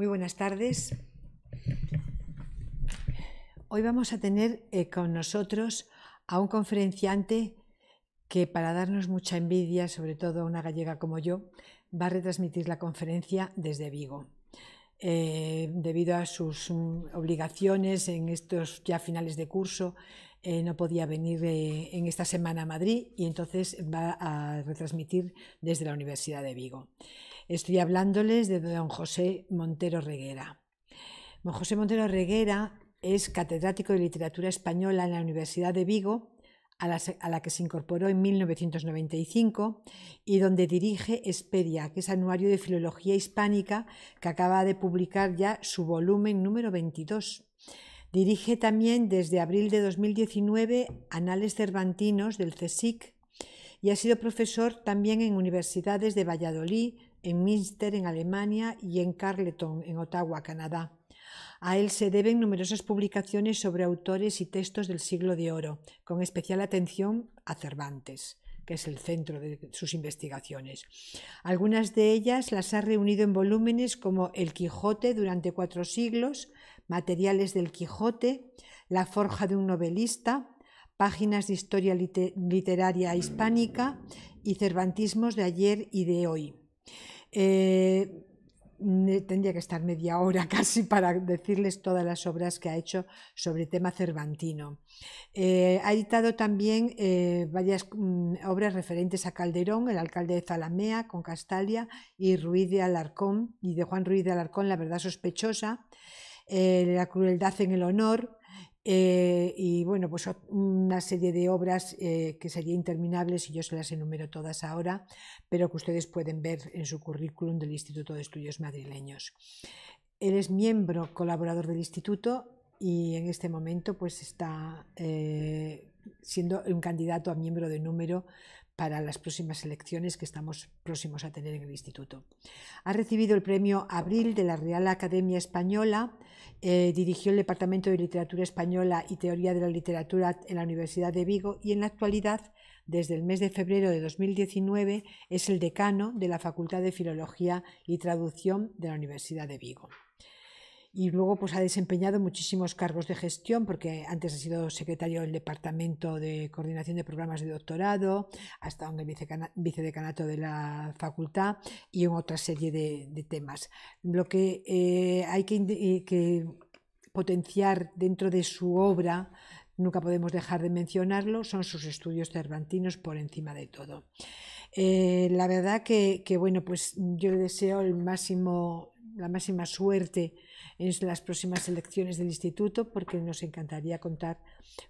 Muy buenas tardes. Hoy vamos a tener eh, con nosotros a un conferenciante que para darnos mucha envidia, sobre todo a una gallega como yo, va a retransmitir la conferencia desde Vigo. Eh, debido a sus mm, obligaciones en estos ya finales de curso, eh, no podía venir en esta semana a Madrid y entonces va a retransmitir desde la Universidad de Vigo. Estoy hablándoles de don José Montero Reguera. Don José Montero Reguera es catedrático de literatura española en la Universidad de Vigo, a la, que se incorporó en 1995 y donde dirige Esperia, que es Anuario de Filología Hispánica, que acaba de publicar ya su volumen número 22. Dirige también desde abril de 2019 Anales Cervantinos del CSIC y ha sido profesor también en universidades de Valladolid, en Münster, en Alemania, y en Carleton, en Ottawa, Canadá. A él se deben numerosas publicaciones sobre autores y textos del siglo de oro, con especial atención a Cervantes que es el centro de sus investigaciones. Algunas de ellas las ha reunido en volúmenes como El Quijote durante cuatro siglos, Materiales del Quijote, La forja de un novelista, Páginas de historia literaria hispánica y Cervantismos de ayer y de hoy. Eh, tendría que estar media hora casi para decirles todas las obras que ha hecho sobre tema cervantino. Eh, ha editado también eh, varias mm, obras referentes a Calderón, el alcalde de Zalamea, con Castalia y Ruiz de Alarcón, y de Juan Ruiz de Alarcón, La verdad sospechosa, La crueldad en el honor, eh, y bueno, pues una serie de obras eh, que serían interminables y yo se las enumero todas ahora, pero que ustedes pueden ver en su currículum del Instituto de Estudios Madrileños. Él es miembro colaborador del instituto y en este momento pues está eh, siendo un candidato a miembro de número para las próximas elecciones que estamos próximos a tener en el instituto. Ha recibido el premio Abril de la Real Academia Española, eh, dirigió el Departamento de Literatura Española y Teoría de la Literatura en la Universidad de Vigo y en la actualidad, desde el mes de febrero de 2019, es el decano de la Facultad de Filología y Traducción de la Universidad de Vigo y luego pues ha desempeñado muchísimos cargos de gestión porque antes ha sido secretario del Departamento de Coordinación de Programas de Doctorado, ha estado en el vicedecanato de la facultad y en otra serie de, temas. Lo que eh, hay eh, que, potenciar dentro de su obra nunca podemos dejar de mencionarlo, son sus estudios cervantinos por encima de todo. Eh, la verdad que, bueno, pues yo le deseo el máximo, la máxima suerte en las próximas elecciones del instituto porque nos encantaría contar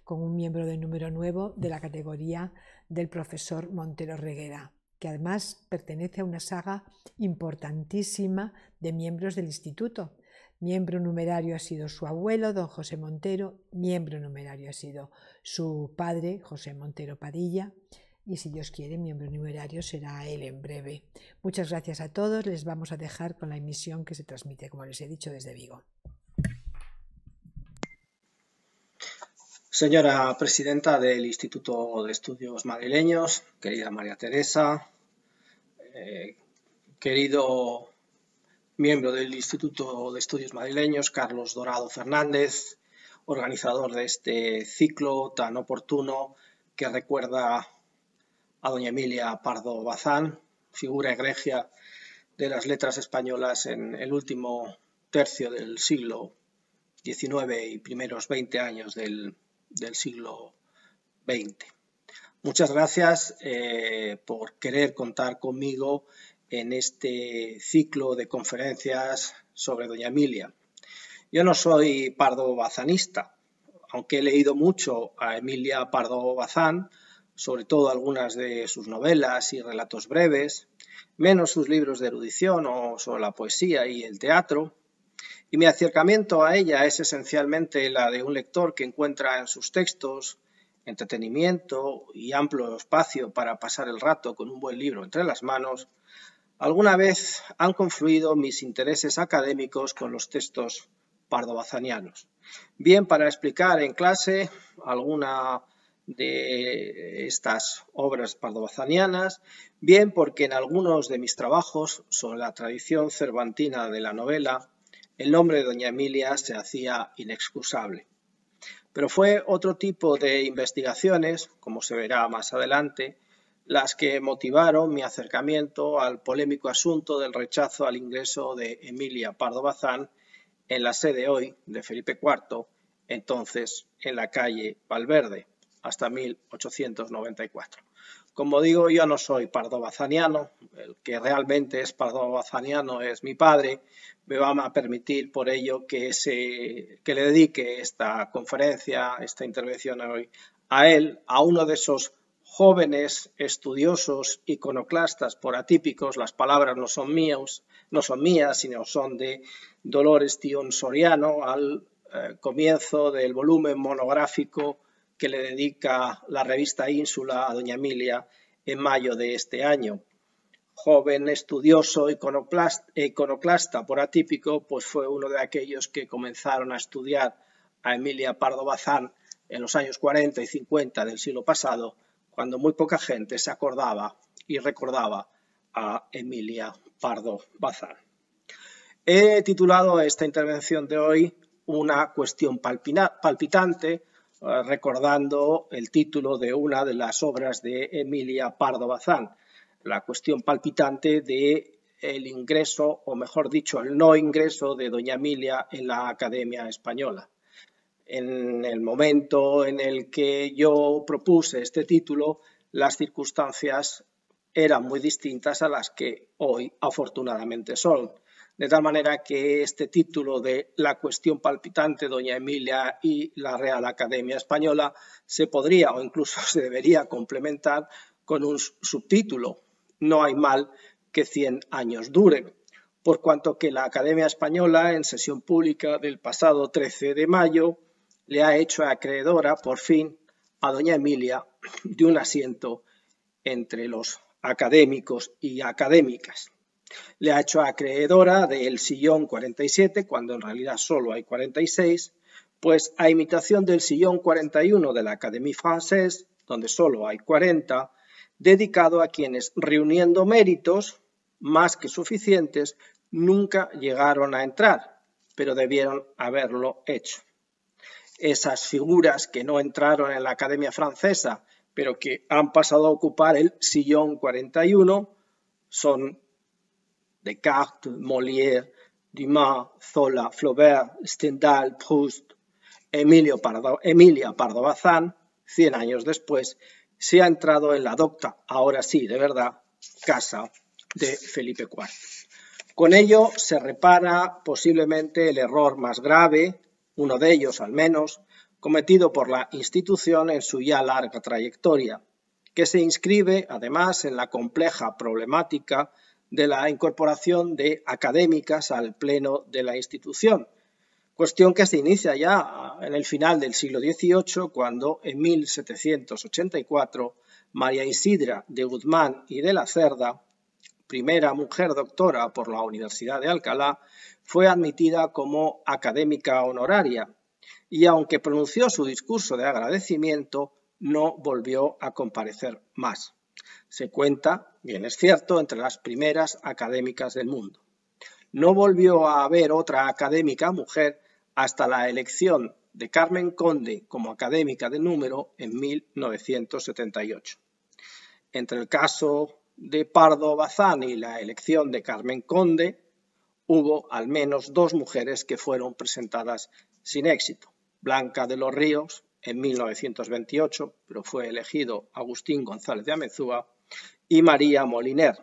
con un miembro de número nuevo de la categoría del profesor Montero Reguera, que además pertenece a una saga importantísima de miembros del instituto. Miembro numerario ha sido su abuelo, don José Montero, miembro numerario ha sido su padre, José Montero Padilla, y si Dios quiere, miembro numerario será él en breve. Muchas gracias a todos. Les vamos a dejar con la emisión que se transmite, como les he dicho, desde Vigo. Señora presidenta del Instituto de Estudios Madrileños, querida María Teresa, eh, querido miembro del Instituto de Estudios Madrileños, Carlos Dorado Fernández, organizador de este ciclo tan oportuno que recuerda a doña Emilia Pardo Bazán, figura egregia de las letras españolas en el último tercio del siglo XIX y primeros 20 años del, siglo XX. Muchas gracias eh, por querer contar conmigo en este ciclo de conferencias sobre Doña Emilia. Yo no soy pardo bazanista, aunque he leído mucho a Emilia Pardo Bazán, sobre todo algunas de sus novelas y relatos breves, menos sus libros de erudición o sobre la poesía y el teatro, y mi acercamiento a ella es esencialmente la de un lector que encuentra en sus textos entretenimiento y amplio espacio para pasar el rato con un buen libro entre las manos, alguna vez han confluido mis intereses académicos con los textos bazanianos. bien para explicar en clase alguna de estas obras pardobazanianas, bien porque en algunos de mis trabajos sobre la tradición cervantina de la novela, el nombre de Doña Emilia se hacía inexcusable. Pero fue otro tipo de investigaciones, como se verá más adelante, las que motivaron mi acercamiento al polémico asunto del rechazo al ingreso de Emilia Pardo Bazán en la sede hoy de Felipe IV, entonces en la calle Valverde hasta 1894. Como digo, yo no soy pardobazaniano, el que realmente es pardobazaniano es mi padre, me van a permitir por ello que, se, que le dedique esta conferencia, esta intervención hoy a él, a uno de esos jóvenes estudiosos iconoclastas por atípicos, las palabras no son míos, no son mías, sino son de Dolores Tion Soriano al eh, comienzo del volumen monográfico que le dedica la revista Ínsula a doña Emilia en mayo de este año. Joven estudioso iconoclasta por atípico, pues fue uno de aquellos que comenzaron a estudiar a Emilia Pardo Bazán en los años 40 y 50 del siglo pasado, cuando muy poca gente se acordaba y recordaba a Emilia Pardo Bazán. He titulado esta intervención de hoy una cuestión palpitante eh, recordando el título de una de las obras de Emilia Pardo Bazán, la cuestión palpitante de el ingreso, o mejor dicho, el no ingreso de doña Emilia en la Academia Española. En el momento en el que yo propuse este título, las circunstancias eran muy distintas a las que hoy afortunadamente son de tal manera que este título de La cuestión palpitante, Doña Emilia y la Real Academia Española se podría o incluso se debería complementar con un subtítulo, No hay mal que 100 años dure, por cuanto que la Academia Española, en sesión pública del pasado 13 de mayo, le ha hecho acreedora, por fin, a Doña Emilia de un asiento entre los académicos y académicas. Le ha hecho acreedora del sillón 47, cuando en realidad solo hay 46, pues a imitación del sillón 41 de la Académie Française, donde solo hay 40, dedicado a quienes, reuniendo méritos más que suficientes, nunca llegaron a entrar, pero debieron haberlo hecho. Esas figuras que no entraron en la Academia Francesa, pero que han pasado a ocupar el sillón 41, son Descartes, Molière, Dumas, Zola, Flaubert, Stendhal, Proust, Emilia Pardo Bazán, 100 años después, se ha entrado en la docta, ahora sí, de verdad, casa de Felipe IV. Con ello se repara posiblemente el error más grave, uno de ellos al menos, cometido por la institución en su ya larga trayectoria, que se inscribe además en la compleja problemática de la incorporación de académicas al pleno de la institución, cuestión que se inicia ya en el final del siglo XVIII, cuando en 1784 María Isidra de Guzmán y de la Cerda, primera mujer doctora por la Universidad de Alcalá, fue admitida como académica honoraria y aunque pronunció su discurso de agradecimiento, no volvió a comparecer más. Se cuenta bien es cierto, entre las primeras académicas del mundo. No volvió a haber otra académica mujer hasta la elección de Carmen Conde como académica de número en 1978. Entre el caso de Pardo Bazán y la elección de Carmen Conde, hubo al menos dos mujeres que fueron presentadas sin éxito. Blanca de los Ríos en 1928, pero fue elegido Agustín González de Amezúa, y María Moliner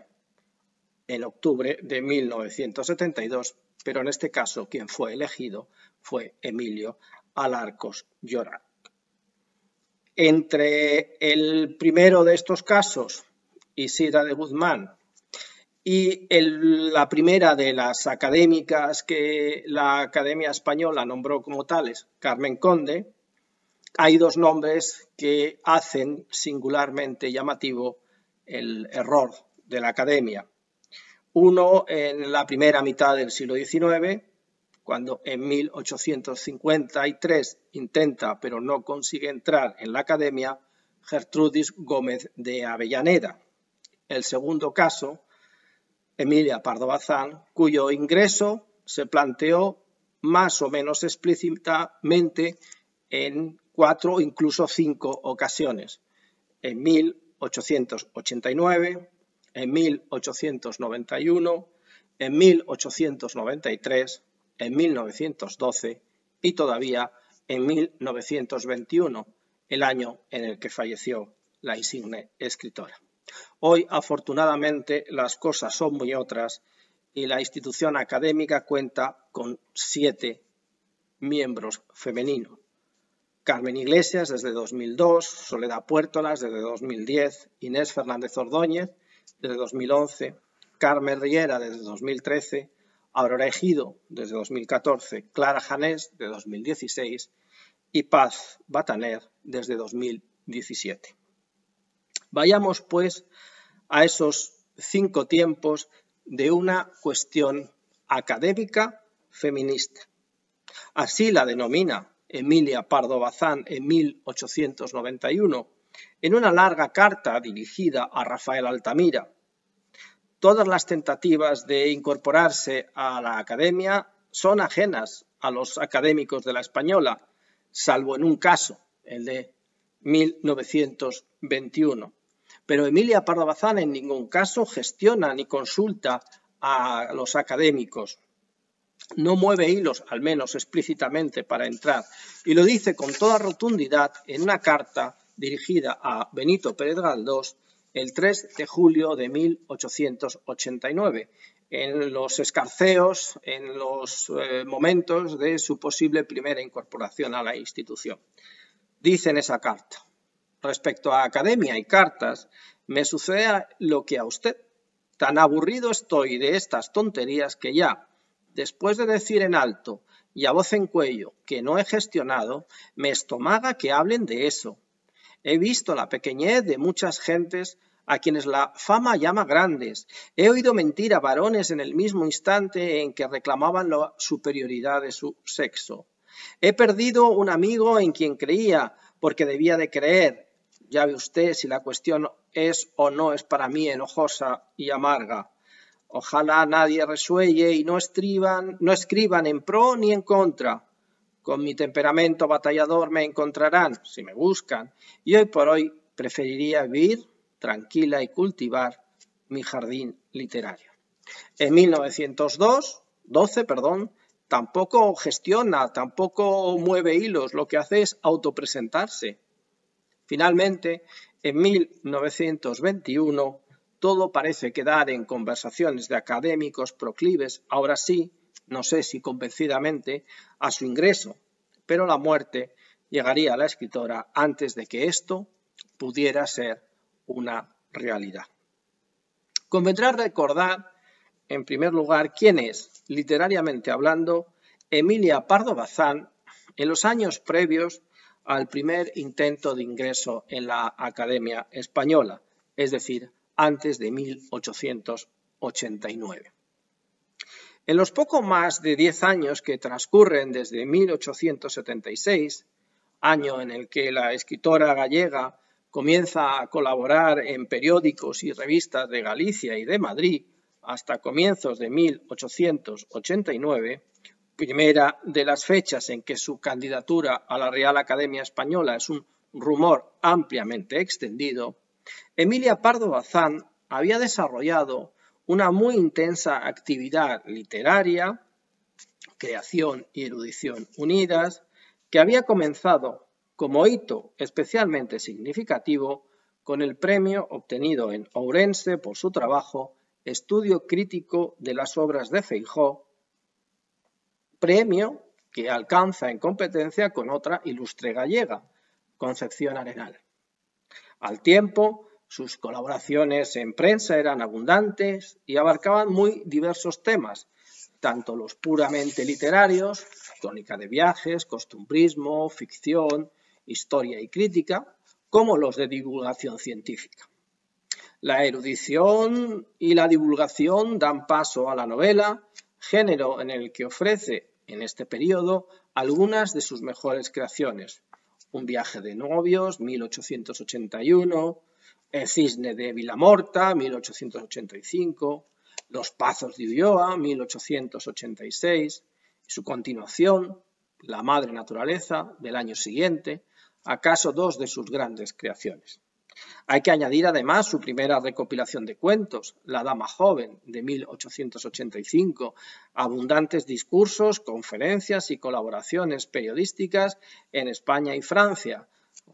en octubre de 1972, pero en este caso quien fue elegido fue Emilio Alarcos Llorac. Entre el primero de estos casos, Isidra de Guzmán, y la primera de las académicas que la Academia Española nombró como tales, Carmen Conde, hay dos nombres que hacen singularmente llamativo el error de la academia. Uno en la primera mitad del siglo XIX, cuando en 1853 intenta pero no consigue entrar en la academia Gertrudis Gómez de Avellaneda. El segundo caso, Emilia Pardo Bazán, cuyo ingreso se planteó más o menos explícitamente en cuatro o incluso cinco ocasiones. En mil 1889, en 1891, en 1893, en 1912 y todavía en 1921, el año en el que falleció la insigne escritora. Hoy, afortunadamente, las cosas son muy otras y la institución académica cuenta con siete miembros femeninos. Carmen Iglesias desde 2002, Soledad Puertolas desde 2010, Inés Fernández Ordóñez desde 2011, Carmen Riera desde 2013, Aurora Ejido desde 2014, Clara Janés de 2016 y Paz Bataner desde 2017. Vayamos pues a esos cinco tiempos de una cuestión académica feminista. Así la denomina Emilia Pardo Bazán en 1891, en una larga carta dirigida a Rafael Altamira. Todas las tentativas de incorporarse a la academia son ajenas a los académicos de la española, salvo en un caso, el de 1921. Pero Emilia Pardo Bazán en ningún caso gestiona ni consulta a los académicos no mueve hilos, al menos explícitamente, para entrar, y lo dice con toda rotundidad en una carta dirigida a Benito Pérez Galdós el 3 de julio de 1889, en los escarceos, en los eh, momentos de su posible primera incorporación a la institución. Dice en esa carta, respecto a academia y cartas, me sucede lo que a usted. Tan aburrido estoy de estas tonterías que ya, después de decir en alto y a voz en cuello que no he gestionado, me estomaga que hablen de eso. He visto la pequeñez de muchas gentes a quienes la fama llama grandes. He oído mentir a varones en el mismo instante en que reclamaban la superioridad de su sexo. He perdido un amigo en quien creía, porque debía de creer. Ya ve usted si la cuestión es o no es para mí enojosa y amarga. Ojalá nadie resuelle y no escriban, no escriban en pro ni en contra. Con mi temperamento batallador me encontrarán, si me buscan, y hoy por hoy preferiría vivir tranquila y cultivar mi jardín literario. En 1902, 12, perdón, tampoco gestiona, tampoco mueve hilos, lo que hace es autopresentarse. Finalmente, en 1921 todo parece quedar en conversaciones de académicos proclives, ahora sí, no sé si convencidamente, a su ingreso, pero la muerte llegaría a la escritora antes de que esto pudiera ser una realidad. Convendrá recordar, en primer lugar, quién es, literariamente hablando, Emilia Pardo Bazán en los años previos al primer intento de ingreso en la Academia Española, es decir, antes de 1889. En los poco más de 10 años que transcurren desde 1876, año en el que la escritora gallega comienza a colaborar en periódicos y revistas de Galicia y de Madrid hasta comienzos de 1889, primera de las fechas en que su candidatura a la Real Academia Española es un rumor ampliamente extendido, Emilia Pardo Bazán había desarrollado una muy intensa actividad literaria, creación y erudición unidas, que había comenzado como hito especialmente significativo con el premio obtenido en Ourense por su trabajo Estudio Crítico de las Obras de Feijó, premio que alcanza en competencia con otra ilustre gallega, Concepción Arenal. Al tiempo, sus colaboraciones en prensa eran abundantes y abarcaban muy diversos temas, tanto los puramente literarios, crónica de viajes, costumbrismo, ficción, historia y crítica, como los de divulgación científica. La erudición y la divulgación dan paso a la novela, género en el que ofrece en este periodo algunas de sus mejores creaciones, un viaje de novios, 1881, El cisne de Vilamorta, 1885, Los pazos de Ulloa, 1886, y su continuación, La madre naturaleza, del año siguiente, acaso dos de sus grandes creaciones. Hay que añadir además su primera recopilación de cuentos, La Dama Joven, de 1885, abundantes discursos, conferencias y colaboraciones periodísticas en España y Francia.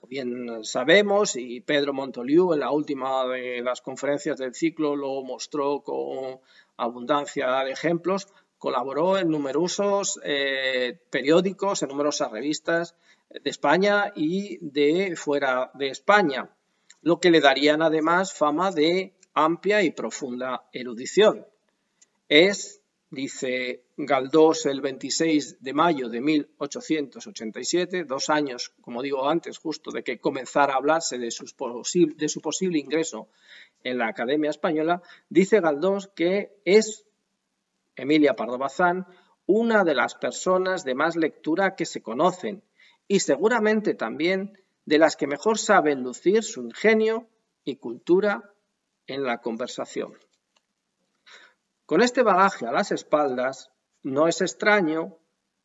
Bien sabemos, y Pedro Montoliu en la última de las conferencias del ciclo lo mostró con abundancia de ejemplos, colaboró en numerosos eh, periódicos, en numerosas revistas de España y de fuera de España lo que le darían además fama de amplia y profunda erudición. Es, dice Galdós el 26 de mayo de 1887, dos años, como digo antes, justo de que comenzara a hablarse de, de su posible ingreso en la Academia Española, dice Galdós que es Emilia Pardo Bazán una de las personas de más lectura que se conocen y seguramente también de las que mejor saben lucir su ingenio y cultura en la conversación. Con este bagaje a las espaldas, no es extraño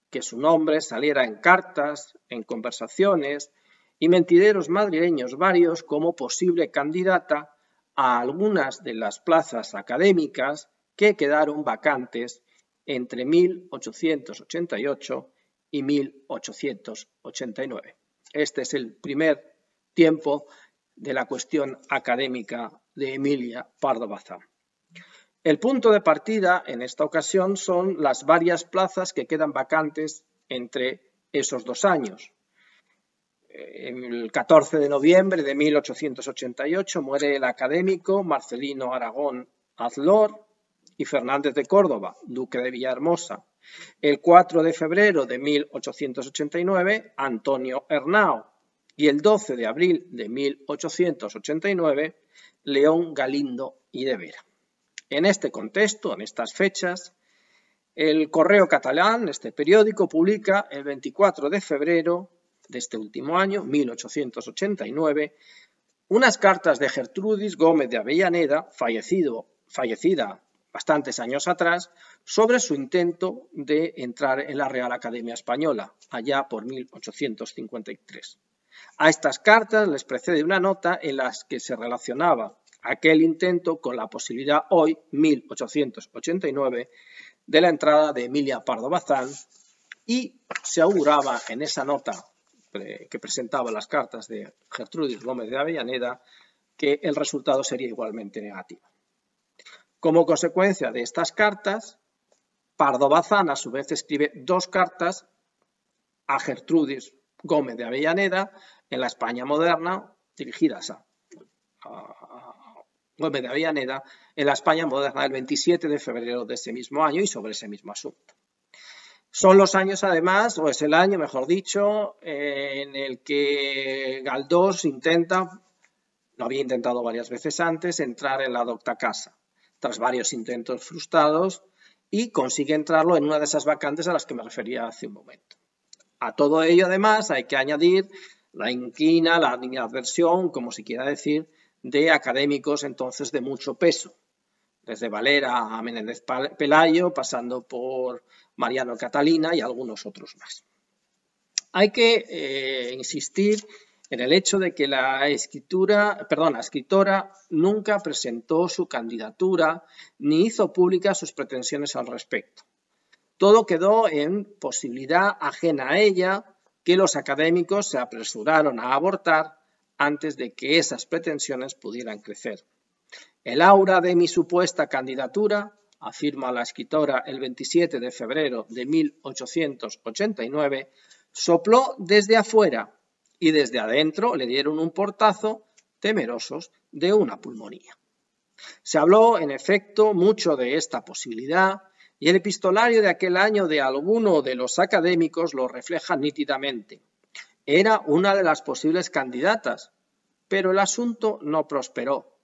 que su nombre saliera en cartas, en conversaciones y mentideros madrileños varios como posible candidata a algunas de las plazas académicas que quedaron vacantes entre 1888 y 1889. Este es el primer tiempo de la cuestión académica de Emilia Pardo Bazán. El punto de partida en esta ocasión son las varias plazas que quedan vacantes entre esos dos años. El 14 de noviembre de 1888 muere el académico Marcelino Aragón Azlor y Fernández de Córdoba, duque de Villahermosa, el 4 de febrero de 1889, Antonio Hernao. Y el 12 de abril de 1889, León Galindo y de Vera. En este contexto, en estas fechas, el Correo Catalán, este periódico, publica el 24 de febrero de este último año, 1889, unas cartas de Gertrudis Gómez de Avellaneda, fallecido, fallecida bastantes años atrás, sobre su intento de entrar en la Real Academia Española, allá por 1853. A estas cartas les precede una nota en la que se relacionaba aquel intento con la posibilidad hoy, 1889, de la entrada de Emilia Pardo Bazán y se auguraba en esa nota eh, que presentaba las cartas de Gertrudis Gómez de Avellaneda que el resultado sería igualmente negativo. Como consecuencia de estas cartas, Pardo Bazán a su vez escribe dos cartas a Gertrudis Gómez de Avellaneda en la España moderna, dirigidas a, Gómez de Avellaneda en la España moderna del 27 de febrero de ese mismo año y sobre ese mismo asunto. Son los años, además, o es el año, mejor dicho, eh, en el que Galdós intenta, lo había intentado varias veces antes, entrar en la docta casa tras varios intentos frustrados y consigue entrarlo en una de esas vacantes a las que me refería hace un momento. A todo ello, además, hay que añadir la inquina, la adversión, como se quiera decir, de académicos entonces de mucho peso, desde Valera a Menéndez Pelayo, pasando por Mariano Catalina y algunos otros más. Hay que eh, insistir en el hecho de que la escritura, perdón, escritora nunca presentó su candidatura ni hizo públicas sus pretensiones al respecto. Todo quedó en posibilidad ajena a ella que los académicos se apresuraron a abortar antes de que esas pretensiones pudieran crecer. El aura de mi supuesta candidatura, afirma la escritora el 27 de febrero de 1889, sopló desde afuera y desde adentro le dieron un portazo temerosos de una pulmonía. Se habló, en efecto, mucho de esta posibilidad y el epistolario de aquel año de alguno de los académicos lo refleja nítidamente. Era una de las posibles candidatas, pero el asunto no prosperó,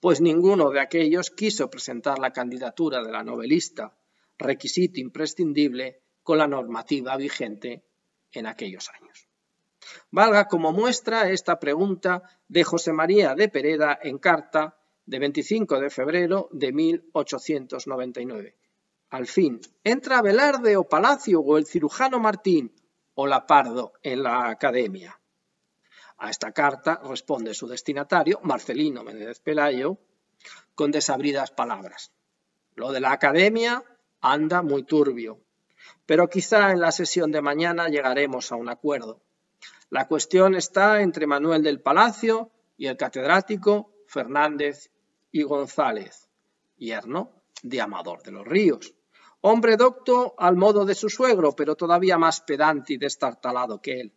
pues ninguno de aquellos quiso presentar la candidatura de la novelista, requisito imprescindible con la normativa vigente en aquellos años. Valga como muestra esta pregunta de José María de Pereda en carta de 25 de febrero de 1899. Al fin, ¿entra Velarde o Palacio o el cirujano Martín o Lapardo en la academia? A esta carta responde su destinatario, Marcelino Menéndez Pelayo, con desabridas palabras. Lo de la academia anda muy turbio, pero quizá en la sesión de mañana llegaremos a un acuerdo. La cuestión está entre Manuel del Palacio y el catedrático Fernández y González, yerno de Amador de los Ríos. Hombre docto al modo de su suegro, pero todavía más pedante y destartalado que él.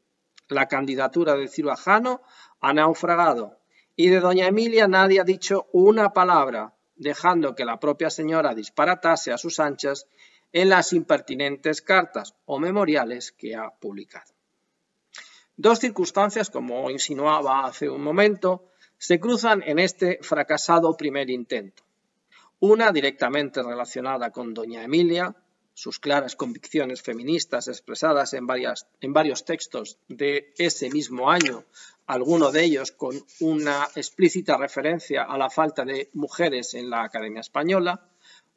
La candidatura de cirujano ha naufragado y de doña Emilia nadie ha dicho una palabra, dejando que la propia señora disparatase a sus anchas en las impertinentes cartas o memoriales que ha publicado. Dos circunstancias, como insinuaba hace un momento, se cruzan en este fracasado primer intento. Una directamente relacionada con doña Emilia, sus claras convicciones feministas expresadas en, varios textos de ese mismo año, alguno de ellos con una explícita referencia a la falta de mujeres en la Academia Española,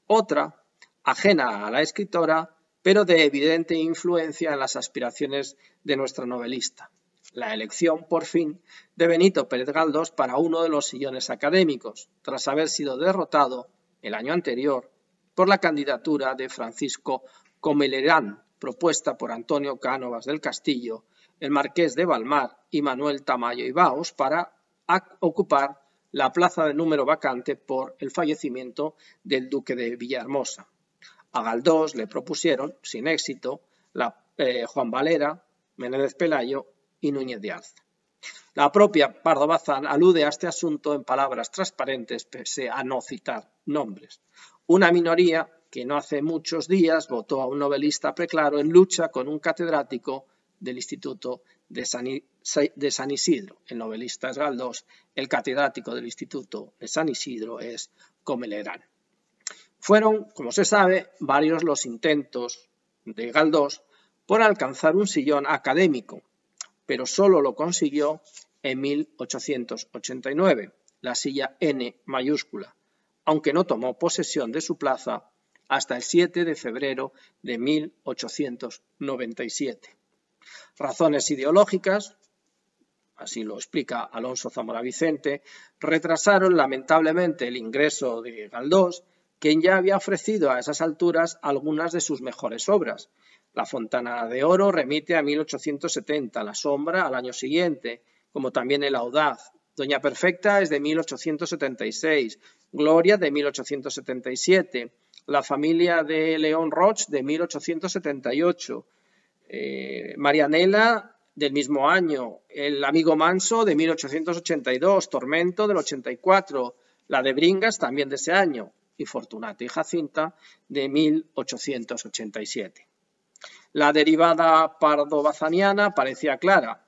otra, ajena a la escritora, pero de evidente influencia en las aspiraciones de nuestra novelista. La elección, por fin, de Benito Pérez Galdós para uno de los sillones académicos, tras haber sido derrotado el año anterior por la candidatura de Francisco Comelerán, propuesta por Antonio Cánovas del Castillo, el marqués de Balmar y Manuel Tamayo y Baos para ocupar la plaza de número vacante por el fallecimiento del duque de Villahermosa. A Galdós le propusieron, sin éxito, la, eh, Juan Valera, Menéndez Pelayo y Núñez de Arce. La propia Pardo Bazán alude a este asunto en palabras transparentes, pese a no citar nombres. Una minoría que no hace muchos días votó a un novelista preclaro en lucha con un catedrático del Instituto de San, Isidro. El novelista es Galdós, el catedrático del Instituto de San Isidro es Comelerán. Fueron, como se sabe, varios los intentos de Galdós por alcanzar un sillón académico, pero solo lo consiguió en 1889, la silla N mayúscula, aunque no tomó posesión de su plaza hasta el 7 de febrero de 1897. Razones ideológicas, así lo explica Alonso Zamora Vicente, retrasaron lamentablemente el ingreso de Galdós quien ya había ofrecido a esas alturas algunas de sus mejores obras. La Fontana de Oro remite a 1870, La Sombra al año siguiente, como también El Audaz. Doña Perfecta es de 1876, Gloria de 1877, La familia de León Roch de 1878, eh, Marianela del mismo año, El amigo manso de 1882, Tormento del 84, la de Bringas también de ese año, y fortunato y Jacinta de 1887. La derivada pardo-bazaniana parecía clara.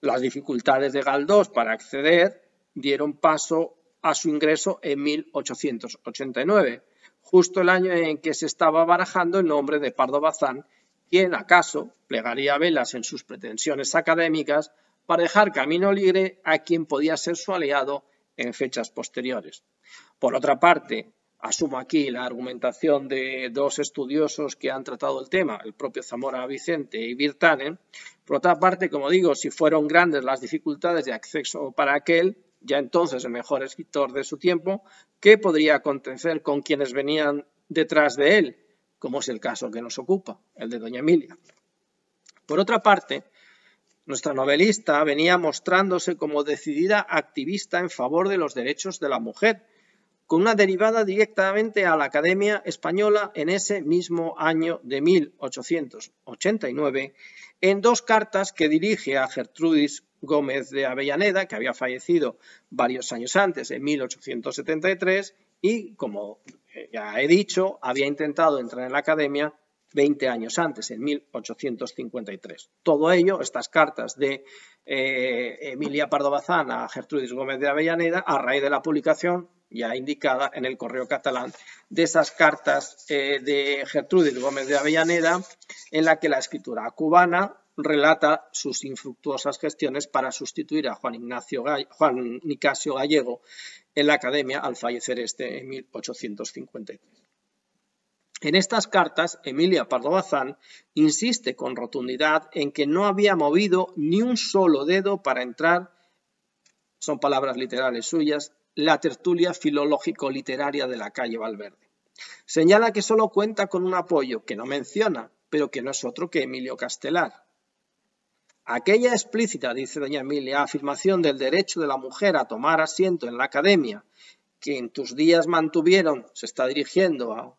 Las dificultades de Galdós para acceder dieron paso a su ingreso en 1889, justo el año en que se estaba barajando el nombre de Pardo Bazán, quien acaso plegaría velas en sus pretensiones académicas para dejar camino libre a quien podía ser su aliado en fechas posteriores. Por otra parte, asumo aquí la argumentación de dos estudiosos que han tratado el tema, el propio Zamora Vicente y Virtanen. Por otra parte, como digo, si fueron grandes las dificultades de acceso para aquel, ya entonces el mejor escritor de su tiempo, ¿qué podría acontecer con quienes venían detrás de él? Como es el caso que nos ocupa, el de Doña Emilia. Por otra parte, nuestra novelista venía mostrándose como decidida activista en favor de los derechos de la mujer, con una derivada directamente a la Academia Española en ese mismo año de 1889, en dos cartas que dirige a Gertrudis Gómez de Avellaneda, que había fallecido varios años antes, en 1873, y, como eh, ya he dicho, había intentado entrar en la academia 20 años antes, en 1853. Todo ello, estas cartas de eh, Emilia Pardo Bazán a Gertrudis Gómez de Avellaneda, a raíz de la publicación ya indicada en el correo catalán, de esas cartas eh, de Gertrude Gómez de Avellaneda, en la que la escritura cubana relata sus infructuosas gestiones para sustituir a Juan, Ignacio Juan Nicasio Gallego en la academia al fallecer este en 1853. En estas cartas, Emilia Pardo Bazán insiste con rotundidad en que no había movido ni un solo dedo para entrar, son palabras literales suyas, la tertulia filológico-literaria de la calle Valverde. Señala que solo cuenta con un apoyo que no menciona, pero que no es otro que Emilio Castelar. Aquella explícita, dice doña Emilia, afirmación del derecho de la mujer a tomar asiento en la academia, que en tus días mantuvieron, se está dirigiendo a,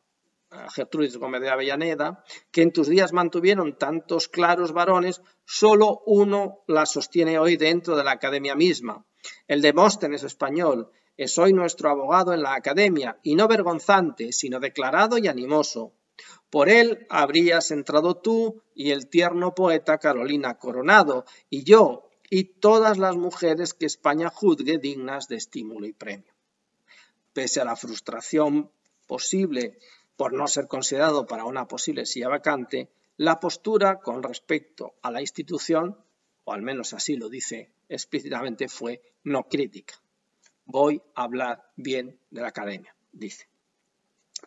a Gertrudis Gómez de Avellaneda, que en tus días mantuvieron tantos claros varones, solo uno la sostiene hoy dentro de la academia misma, el Demóstenes español es hoy nuestro abogado en la academia, y no vergonzante, sino declarado y animoso. Por él habrías entrado tú y el tierno poeta Carolina Coronado, y yo, y todas las mujeres que España juzgue dignas de estímulo y premio. Pese a la frustración posible por no ser considerado para una posible silla vacante, la postura con respecto a la institución o al menos así lo dice explícitamente, fue no crítica. Voy a hablar bien de la academia, dice.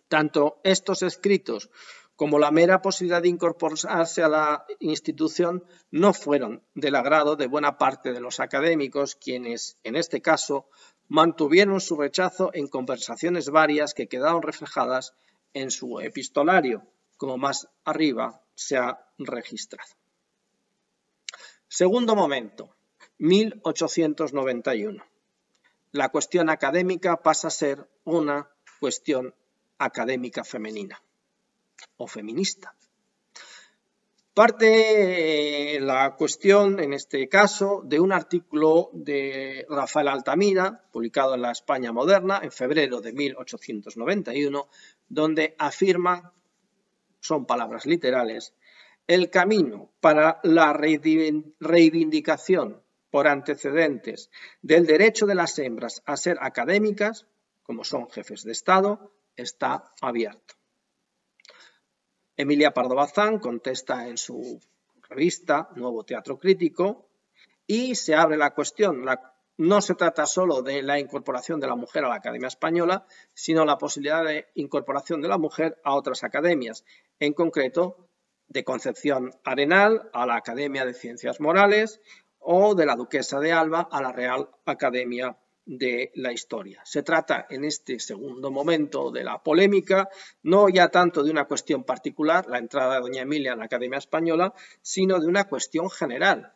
Tanto estos escritos como la mera posibilidad de incorporarse a la institución no fueron del agrado de buena parte de los académicos, quienes, en este caso, mantuvieron su rechazo en conversaciones varias que quedaron reflejadas en su epistolario, como más arriba se ha registrado. Segundo momento, 1891. La cuestión académica pasa a ser una cuestión académica femenina o feminista. Parte eh, la cuestión, en este caso, de un artículo de Rafael Altamira, publicado en la España moderna en febrero de 1891, donde afirma, son palabras literales, el camino para la reivindicación por antecedentes del derecho de las hembras a ser académicas, como son jefes de Estado, está abierto. Emilia Pardo Bazán contesta en su revista Nuevo Teatro Crítico y se abre la cuestión. no se trata solo de la incorporación de la mujer a la Academia Española, sino la posibilidad de incorporación de la mujer a otras academias, en concreto de Concepción Arenal a la Academia de Ciencias Morales o de la Duquesa de Alba a la Real Academia de la Historia. Se trata en este segundo momento de la polémica, no ya tanto de una cuestión particular, la entrada de Doña Emilia en la Academia Española, sino de una cuestión general,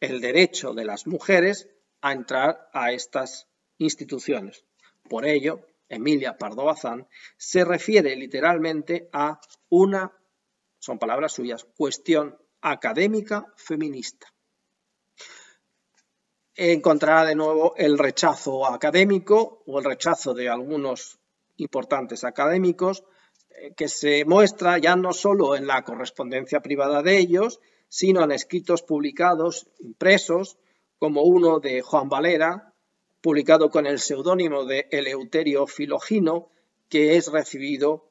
el derecho de las mujeres a entrar a estas instituciones. Por ello, Emilia Pardo Bazán se refiere literalmente a una son palabras suyas, cuestión académica feminista. Encontrará de nuevo el rechazo académico o el rechazo de algunos importantes académicos eh, que se muestra ya no solo en la correspondencia privada de ellos, sino en escritos publicados, impresos, como uno de Juan Valera, publicado con el seudónimo de Eleuterio Filogino, que es recibido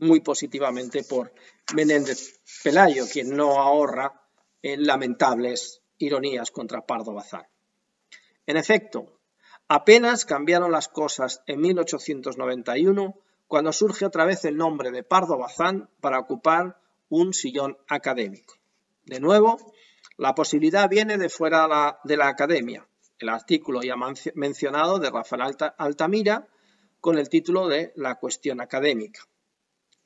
muy positivamente por Menéndez Pelayo, quien no ahorra en lamentables ironías contra Pardo Bazán. En efecto, apenas cambiaron las cosas en 1891 cuando surge otra vez el nombre de Pardo Bazán para ocupar un sillón académico. De nuevo, la posibilidad viene de fuera de la academia. El artículo ya mencionado de Rafael Altamira con el título de La cuestión académica.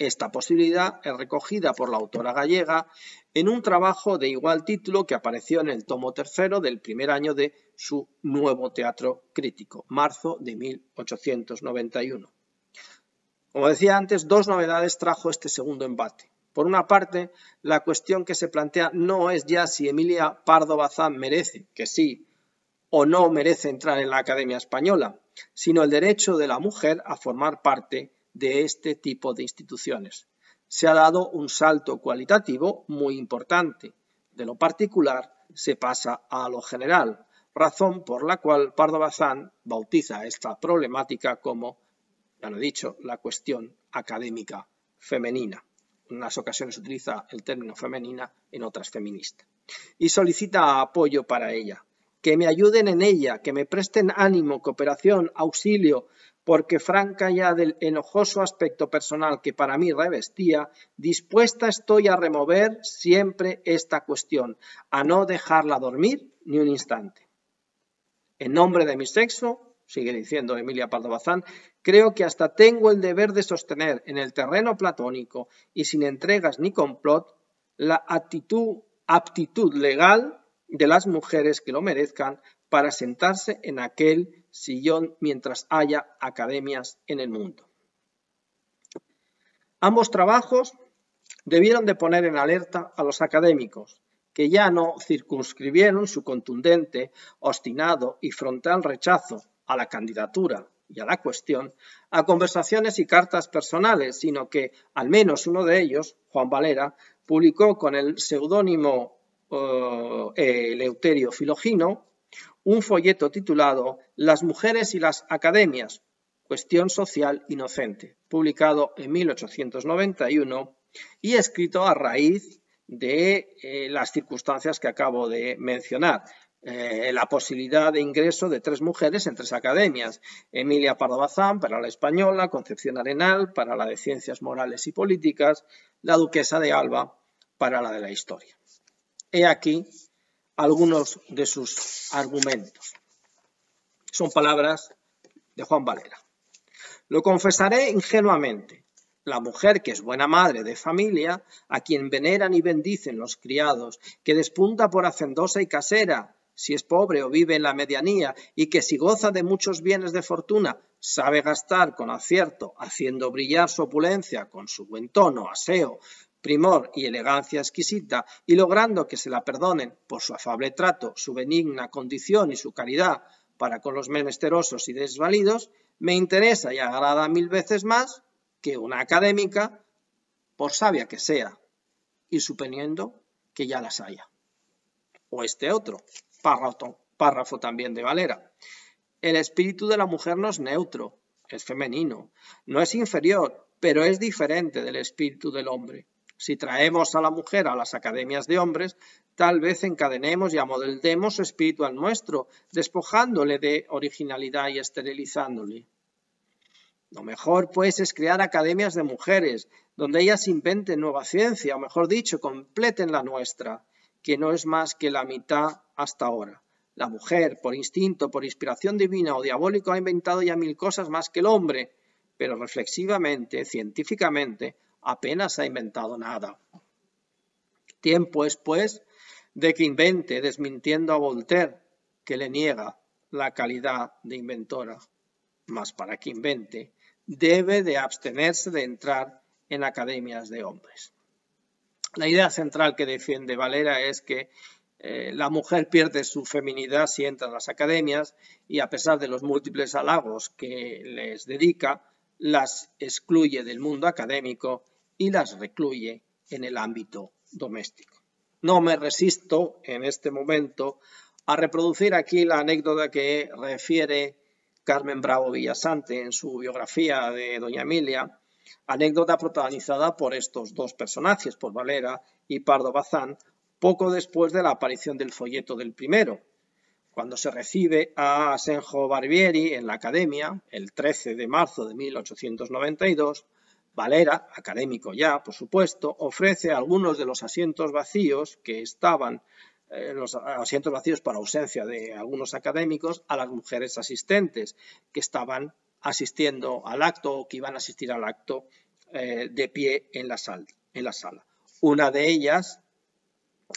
Esta posibilidad es recogida por la autora gallega en un trabajo de igual título que apareció en el tomo tercero del primer año de su nuevo teatro crítico, marzo de 1891. Como decía antes, dos novedades trajo este segundo embate. Por una parte, la cuestión que se plantea no es ya si Emilia Pardo Bazán merece, que sí o no merece entrar en la Academia Española, sino el derecho de la mujer a formar parte de este tipo de instituciones. Se ha dado un salto cualitativo muy importante. De lo particular se pasa a lo general, razón por la cual Pardo Bazán bautiza esta problemática como, ya lo he dicho, la cuestión académica femenina. En unas ocasiones utiliza el término femenina, en otras feminista. Y solicita apoyo para ella. Que me ayuden en ella, que me presten ánimo, cooperación, auxilio, porque franca ya del enojoso aspecto personal que para mí revestía, dispuesta estoy a remover siempre esta cuestión, a no dejarla dormir ni un instante. En nombre de mi sexo, sigue diciendo Emilia Pardo Bazán, creo que hasta tengo el deber de sostener en el terreno platónico y sin entregas ni complot la aptitud legal de las mujeres que lo merezcan para sentarse en aquel sillón mientras haya academias en el mundo. Ambos trabajos debieron de poner en alerta a los académicos, que ya no circunscribieron su contundente, obstinado y frontal rechazo a la candidatura y a la cuestión a conversaciones y cartas personales, sino que al menos uno de ellos, Juan Valera, publicó con el seudónimo eh, Eleuterio Filogino un folleto titulado Las mujeres y las academias, cuestión social inocente, publicado en 1891 y escrito a raíz de eh, las circunstancias que acabo de mencionar. Eh, la posibilidad de ingreso de tres mujeres en tres academias, Emilia Pardo Bazán para la española, Concepción Arenal para la de ciencias morales y políticas, la duquesa de Alba para la de la historia. He aquí algunos de sus argumentos. Son palabras de Juan Valera. Lo confesaré ingenuamente. La mujer que es buena madre de familia, a quien veneran y bendicen los criados, que despunta por hacendosa y casera, si es pobre o vive en la medianía, y que si goza de muchos bienes de fortuna, sabe gastar con acierto, haciendo brillar su opulencia con su buen tono, aseo, primor y elegancia exquisita, y logrando que se la perdonen por su afable trato, su benigna condición y su caridad para con los menesterosos y desvalidos, me interesa y agrada mil veces más que una académica, por sabia que sea, y suponiendo que ya las haya. O este otro, párrafo, párrafo también de Valera. El espíritu de la mujer no es neutro, es femenino, no es inferior, pero es diferente del espíritu del hombre. Si traemos a la mujer a las academias de hombres, tal vez encadenemos y amodeldemos su espíritu al nuestro, despojándole de originalidad y esterilizándole. Lo mejor, pues, es crear academias de mujeres, donde ellas inventen nueva ciencia, o mejor dicho, completen la nuestra, que no es más que la mitad hasta ahora. La mujer, por instinto, por inspiración divina o diabólico, ha inventado ya mil cosas más que el hombre, pero reflexivamente, científicamente, apenas ha inventado nada. Tiempo es, pues, de que invente desmintiendo a Voltaire, que le niega la calidad de inventora. más para que invente, debe de abstenerse de entrar en academias de hombres. La idea central que defiende Valera es que eh, la mujer pierde su feminidad si entra a las academias y a pesar de los múltiples halagos que les dedica, las excluye del mundo académico y las recluye en el ámbito doméstico. No me resisto en este momento a reproducir aquí la anécdota que refiere Carmen Bravo Villasante en su biografía de Doña Emilia, anécdota protagonizada por estos dos personajes, por Valera y Pardo Bazán, poco después de la aparición del folleto del primero, cuando se recibe a Asenjo Barbieri en la academia, el 13 de marzo de 1892, Valera, académico ya, por supuesto, ofrece algunos de los asientos vacíos que estaban eh, los asientos vacíos por ausencia de algunos académicos a las mujeres asistentes que estaban asistiendo al acto o que iban a asistir al acto eh, de pie en la, sal, en la, sala. Una de ellas,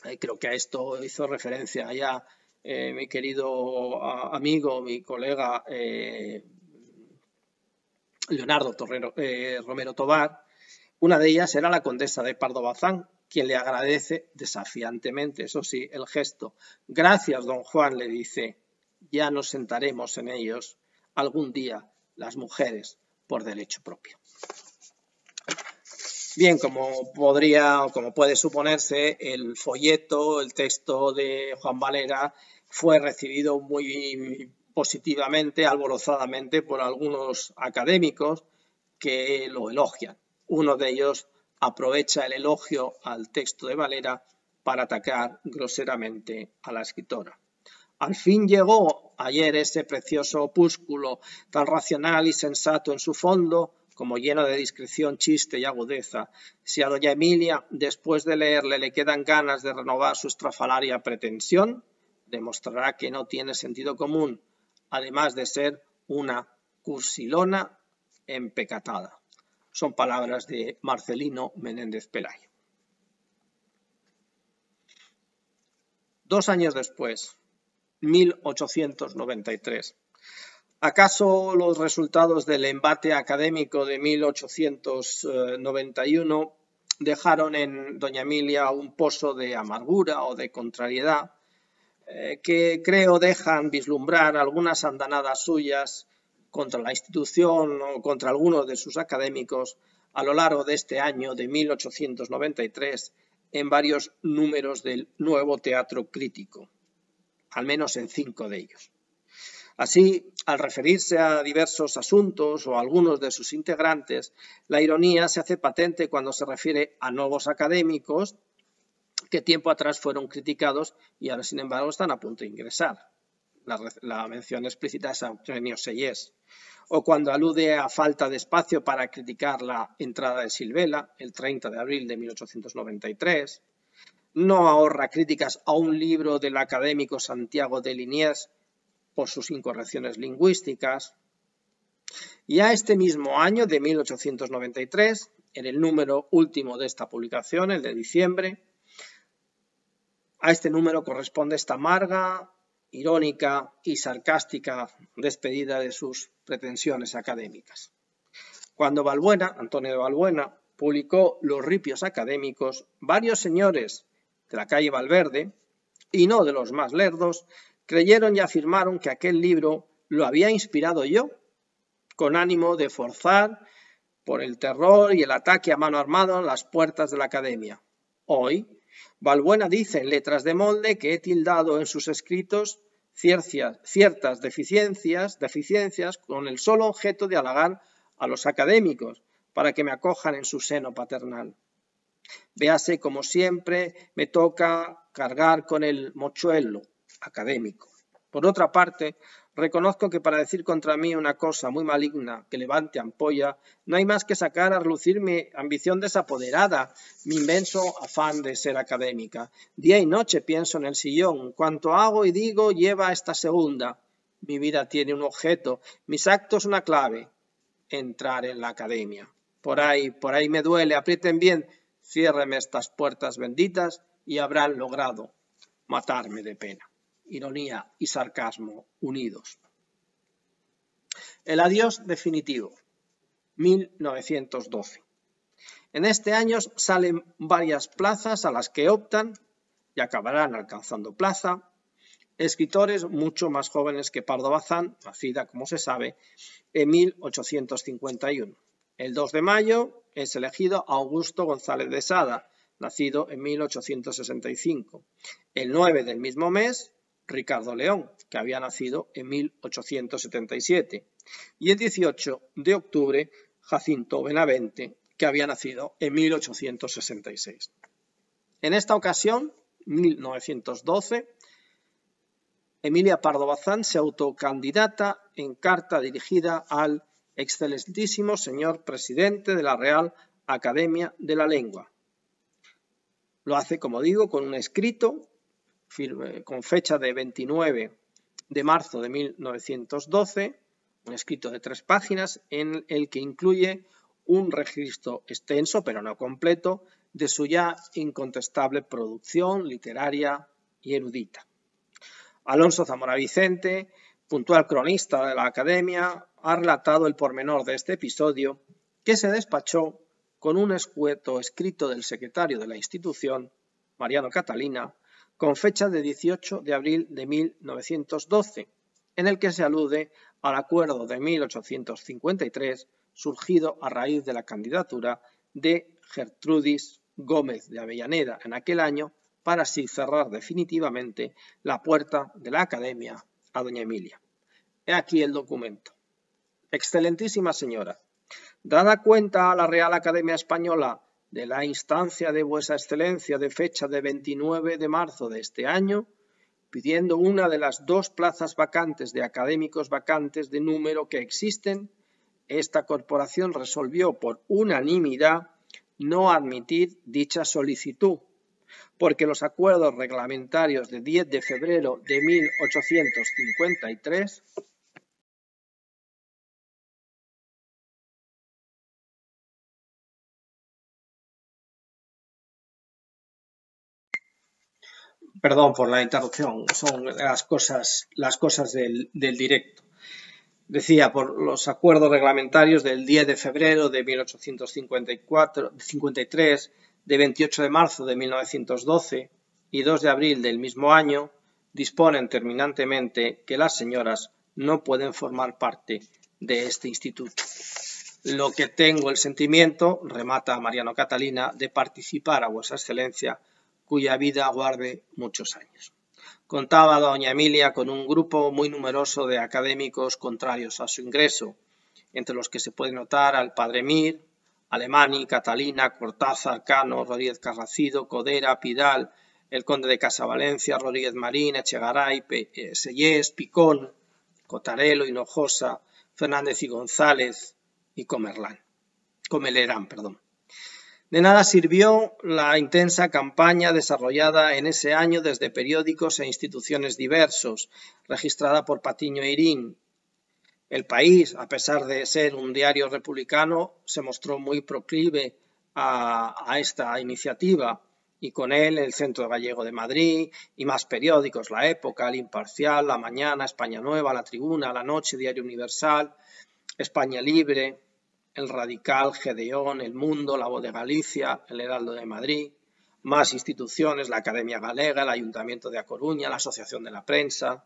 eh, creo que a esto hizo referencia ya mi querido amigo, mi colega Leonardo eh, Romero Tobar. Una de ellas era la condesa de Pardo Bazán, quien le agradece desafiantemente, eso sí, el gesto. Gracias, don Juan, le dice. Ya nos sentaremos en ellos algún día, las mujeres, por derecho propio. Bien, como podría como puede suponerse, el folleto, el texto de Juan Valera fue recibido muy positivamente, alborozadamente por algunos académicos que lo elogian. Uno de ellos aprovecha el elogio al texto de Valera para atacar groseramente a la escritora. Al fin llegó ayer ese precioso opúsculo, tan racional y sensato en su fondo, como lleno de discreción, chiste y agudeza. Si a doña Emilia, después de leerle, le quedan ganas de renovar su estrafalaria pretensión, demostrará que no tiene sentido común, además de ser una cursilona empecatada. Son palabras de Marcelino Menéndez Pelayo. Dos años después, 1893, ¿acaso los resultados del embate académico de 1891 dejaron en Doña Emilia un pozo de amargura o de contrariedad? Eh, que creo dejan vislumbrar algunas andanadas suyas contra la institución o contra algunos de sus académicos a lo largo de este año de 1893 en varios números del nuevo teatro crítico, al menos en cinco de ellos. Así, al referirse a diversos asuntos o algunos de sus integrantes, la ironía se hace patente cuando se refiere a nuevos académicos, que tiempo atrás fueron criticados y ahora, sin embargo, están a punto de ingresar. La, mención explícita es a Eugenio Seyes. O cuando alude a falta de espacio para criticar la entrada de Silvela, el 30 de abril de 1893. No ahorra críticas a un libro del académico Santiago de Liniers por sus incorrecciones lingüísticas. Y a este mismo año de 1893, en el número último de esta publicación, el de diciembre, a este número corresponde esta amarga, irónica y sarcástica despedida de sus pretensiones académicas. Cuando Balbuena, Antonio de Balbuena, publicó Los ripios académicos, varios señores de la calle Valverde, y no de los más lerdos, creyeron y afirmaron que aquel libro lo había inspirado yo, con ánimo de forzar por el terror y el ataque a mano armada las puertas de la academia. Hoy, Balbuena dice en Letras de Molde que he tildado en sus escritos ciertas, deficiencias, deficiencias con el solo objeto de halagar a los académicos para que me acojan en su seno paternal. Véase, como siempre, me toca cargar con el mochuelo académico. Por otra parte, Reconozco que para decir contra mí una cosa muy maligna que levante ampolla, no hay más que sacar a relucir mi ambición desapoderada, mi inmenso afán de ser académica. Día y noche pienso en el sillón. Cuanto hago y digo lleva a esta segunda. Mi vida tiene un objeto, mis actos una clave. Entrar en la academia. Por ahí, por ahí me duele, aprieten bien, ciérreme estas puertas benditas y habrán logrado matarme de pena ironía y sarcasmo unidos. El adiós definitivo, 1912. En este año salen varias plazas a las que optan y acabarán alcanzando plaza escritores mucho más jóvenes que Pardo Bazán, nacida, como se sabe, en 1851. El 2 de mayo es elegido Augusto González de Sada, nacido en 1865. El 9 del mismo mes Ricardo León, que había nacido en 1877, y el 18 de octubre Jacinto Benavente, que había nacido en 1866. En esta ocasión, 1912, Emilia Pardo Bazán se autocandidata en carta dirigida al excelentísimo señor presidente de la Real Academia de la Lengua. Lo hace, como digo, con un escrito con fecha de 29 de marzo de 1912, un escrito de tres páginas en el que incluye un registro extenso, pero no completo, de su ya incontestable producción literaria y erudita. Alonso Zamora Vicente, puntual cronista de la Academia, ha relatado el pormenor de este episodio que se despachó con un escueto escrito del secretario de la institución, Mariano Catalina, con fecha de 18 de abril de 1912, en el que se alude al acuerdo de 1853 surgido a raíz de la candidatura de Gertrudis Gómez de Avellaneda en aquel año para así cerrar definitivamente la puerta de la academia a doña Emilia. He aquí el documento. Excelentísima señora, dada cuenta a la Real Academia Española de la instancia de vuesa excelencia de fecha de 29 de marzo de este año, pidiendo una de las dos plazas vacantes de académicos vacantes de número que existen, esta corporación resolvió por unanimidad no admitir dicha solicitud, porque los acuerdos reglamentarios de 10 de febrero de 1853 Perdón por la interrupción, son las cosas, las cosas del, directo. Decía, por los acuerdos reglamentarios del 10 de febrero de 1854, 53, de 28 de marzo de 1912 y 2 de abril del mismo año, disponen terminantemente que las señoras no pueden formar parte de este instituto. Lo que tengo el sentimiento, remata Mariano Catalina, de participar a vuestra excelencia cuya vida guarde muchos años. Contaba doña Emilia con un grupo muy numeroso de académicos contrarios a su ingreso, entre los que se puede notar al padre Mir, Alemani, Catalina, Cortázar, Cano, Rodríguez Carracido, Codera, Pidal, el conde de Casa Valencia, Rodríguez Marín, Echegaray, eh, Sellés, Picón, Cotarelo, Hinojosa, Fernández y González y Comerlán. Comelerán, perdón. De nada sirvió la intensa campaña desarrollada en ese año desde periódicos e instituciones diversos, registrada por Patiño e Irín. El país, a pesar de ser un diario republicano, se mostró muy proclive a, a esta iniciativa y con él el Centro Gallego de Madrid y más periódicos, La Época, El Imparcial, La Mañana, España Nueva, La Tribuna, La Noche, Diario Universal, España Libre, el Radical, Gedeón, El Mundo, La Voz de Galicia, El Heraldo de Madrid, más instituciones, la Academia Galega, el Ayuntamiento de A Coruña, la Asociación de la Prensa.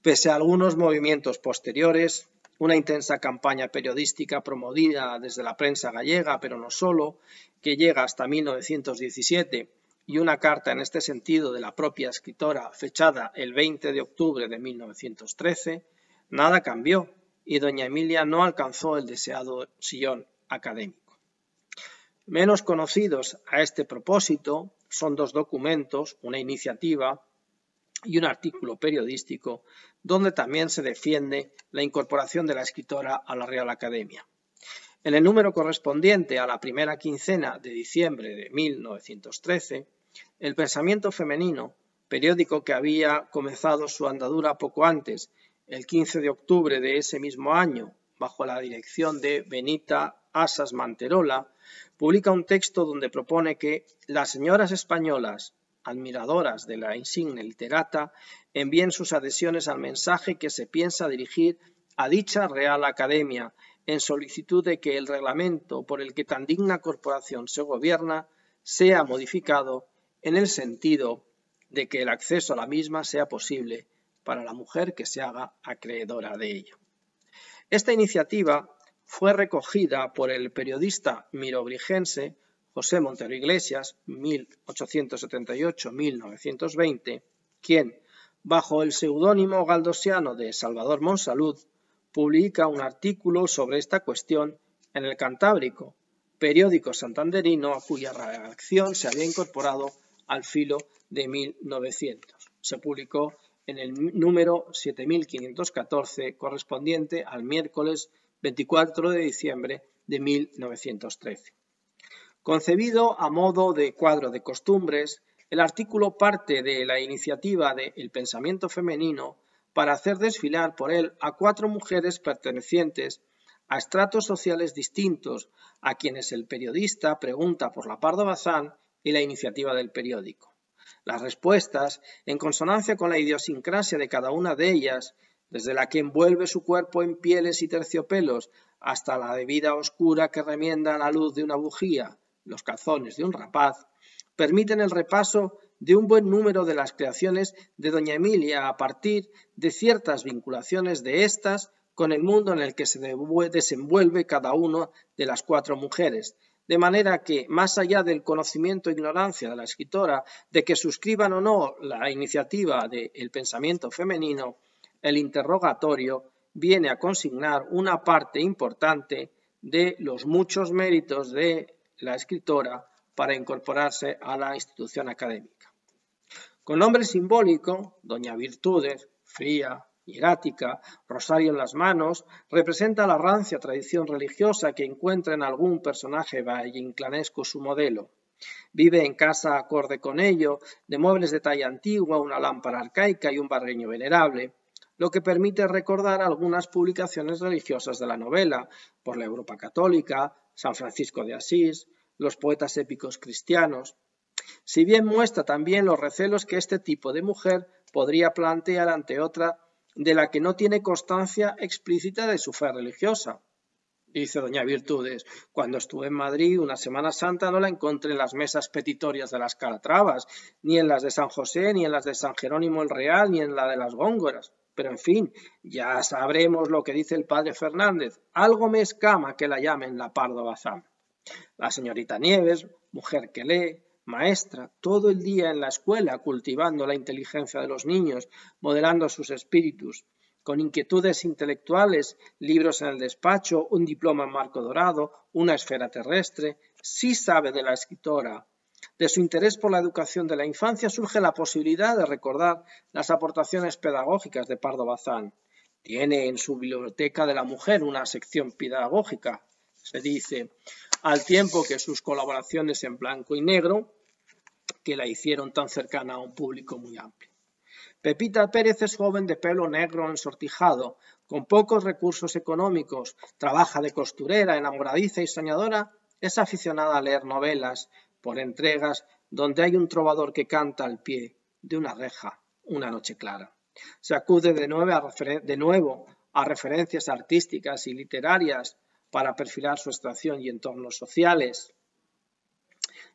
Pese a algunos movimientos posteriores, una intensa campaña periodística promovida desde la prensa gallega, pero no solo, que llega hasta 1917 y una carta en este sentido de la propia escritora fechada el 20 de octubre de 1913, nada cambió y doña Emilia no alcanzó el deseado sillón académico. Menos conocidos a este propósito son dos documentos, una iniciativa y un artículo periodístico donde también se defiende la incorporación de la escritora a la Real Academia. En el número correspondiente a la primera quincena de diciembre de 1913, El Pensamiento Femenino, periódico que había comenzado su andadura poco antes el 15 de octubre de ese mismo año, bajo la dirección de Benita Asas Manterola, publica un texto donde propone que las señoras españolas, admiradoras de la insigne literata, envíen sus adhesiones al mensaje que se piensa dirigir a dicha Real Academia en solicitud de que el reglamento por el que tan digna corporación se gobierna sea modificado en el sentido de que el acceso a la misma sea posible para la mujer que se haga acreedora de ello. Esta iniciativa fue recogida por el periodista mirobrigense José Montero Iglesias, 1878-1920, quien, bajo el seudónimo galdosiano de Salvador Monsalud, publica un artículo sobre esta cuestión en el Cantábrico, periódico santanderino a cuya redacción se había incorporado al filo de 1900. Se publicó en el número 7514 correspondiente al miércoles 24 de diciembre de 1913. Concebido a modo de cuadro de costumbres, el artículo parte de la iniciativa de El pensamiento femenino para hacer desfilar por él a cuatro mujeres pertenecientes a estratos sociales distintos, a quienes el periodista pregunta por la Pardo Bazán y la iniciativa del periódico. Las respuestas, en consonancia con la idiosincrasia de cada una de ellas, desde la que envuelve su cuerpo en pieles y terciopelos hasta la de vida oscura que remienda la luz de una bujía, los calzones de un rapaz, permiten el repaso de un buen número de las creaciones de doña Emilia a partir de ciertas vinculaciones de éstas con el mundo en el que se desenvuelve cada una de las cuatro mujeres, de manera que, más allá del conocimiento e ignorancia de la escritora, de que suscriban o no la iniciativa del pensamiento femenino, el interrogatorio viene a consignar una parte importante de los muchos méritos de la escritora para incorporarse a la institución académica. Con nombre simbólico, Doña Virtudes, fría, hierática, rosario en las manos, representa la rancia tradición religiosa que encuentra en algún personaje vallinclanesco su modelo. Vive en casa acorde con ello, de muebles de talla antigua, una lámpara arcaica y un barreño venerable, lo que permite recordar algunas publicaciones religiosas de la novela, por la Europa católica, San Francisco de Asís, los poetas épicos cristianos, si bien muestra también los recelos que este tipo de mujer podría plantear ante otra de la que no tiene constancia explícita de su fe religiosa. Dice Doña Virtudes, cuando estuve en Madrid una Semana Santa no la encontré en las mesas petitorias de las Calatravas, ni en las de San José, ni en las de San Jerónimo el Real, ni en la de las Góngoras. Pero en fin, ya sabremos lo que dice el padre Fernández. Algo me escama que la llamen la Pardo Bazán. La señorita Nieves, mujer que lee, maestra, todo el día en la escuela cultivando la inteligencia de los niños, modelando sus espíritus, con inquietudes intelectuales, libros en el despacho, un diploma en marco dorado, una esfera terrestre, sí sabe de la escritora. De su interés por la educación de la infancia surge la posibilidad de recordar las aportaciones pedagógicas de Pardo Bazán. Tiene en su biblioteca de la mujer una sección pedagógica, se dice, al tiempo que sus colaboraciones en blanco y negro, que la hicieron tan cercana a un público muy amplio. Pepita Pérez es joven de pelo negro ensortijado, con pocos recursos económicos, trabaja de costurera, enamoradiza y soñadora, es aficionada a leer novelas por entregas donde hay un trovador que canta al pie de una reja una noche clara. Se acude de nuevo a, de nuevo a referencias artísticas y literarias para perfilar su extracción y entornos sociales.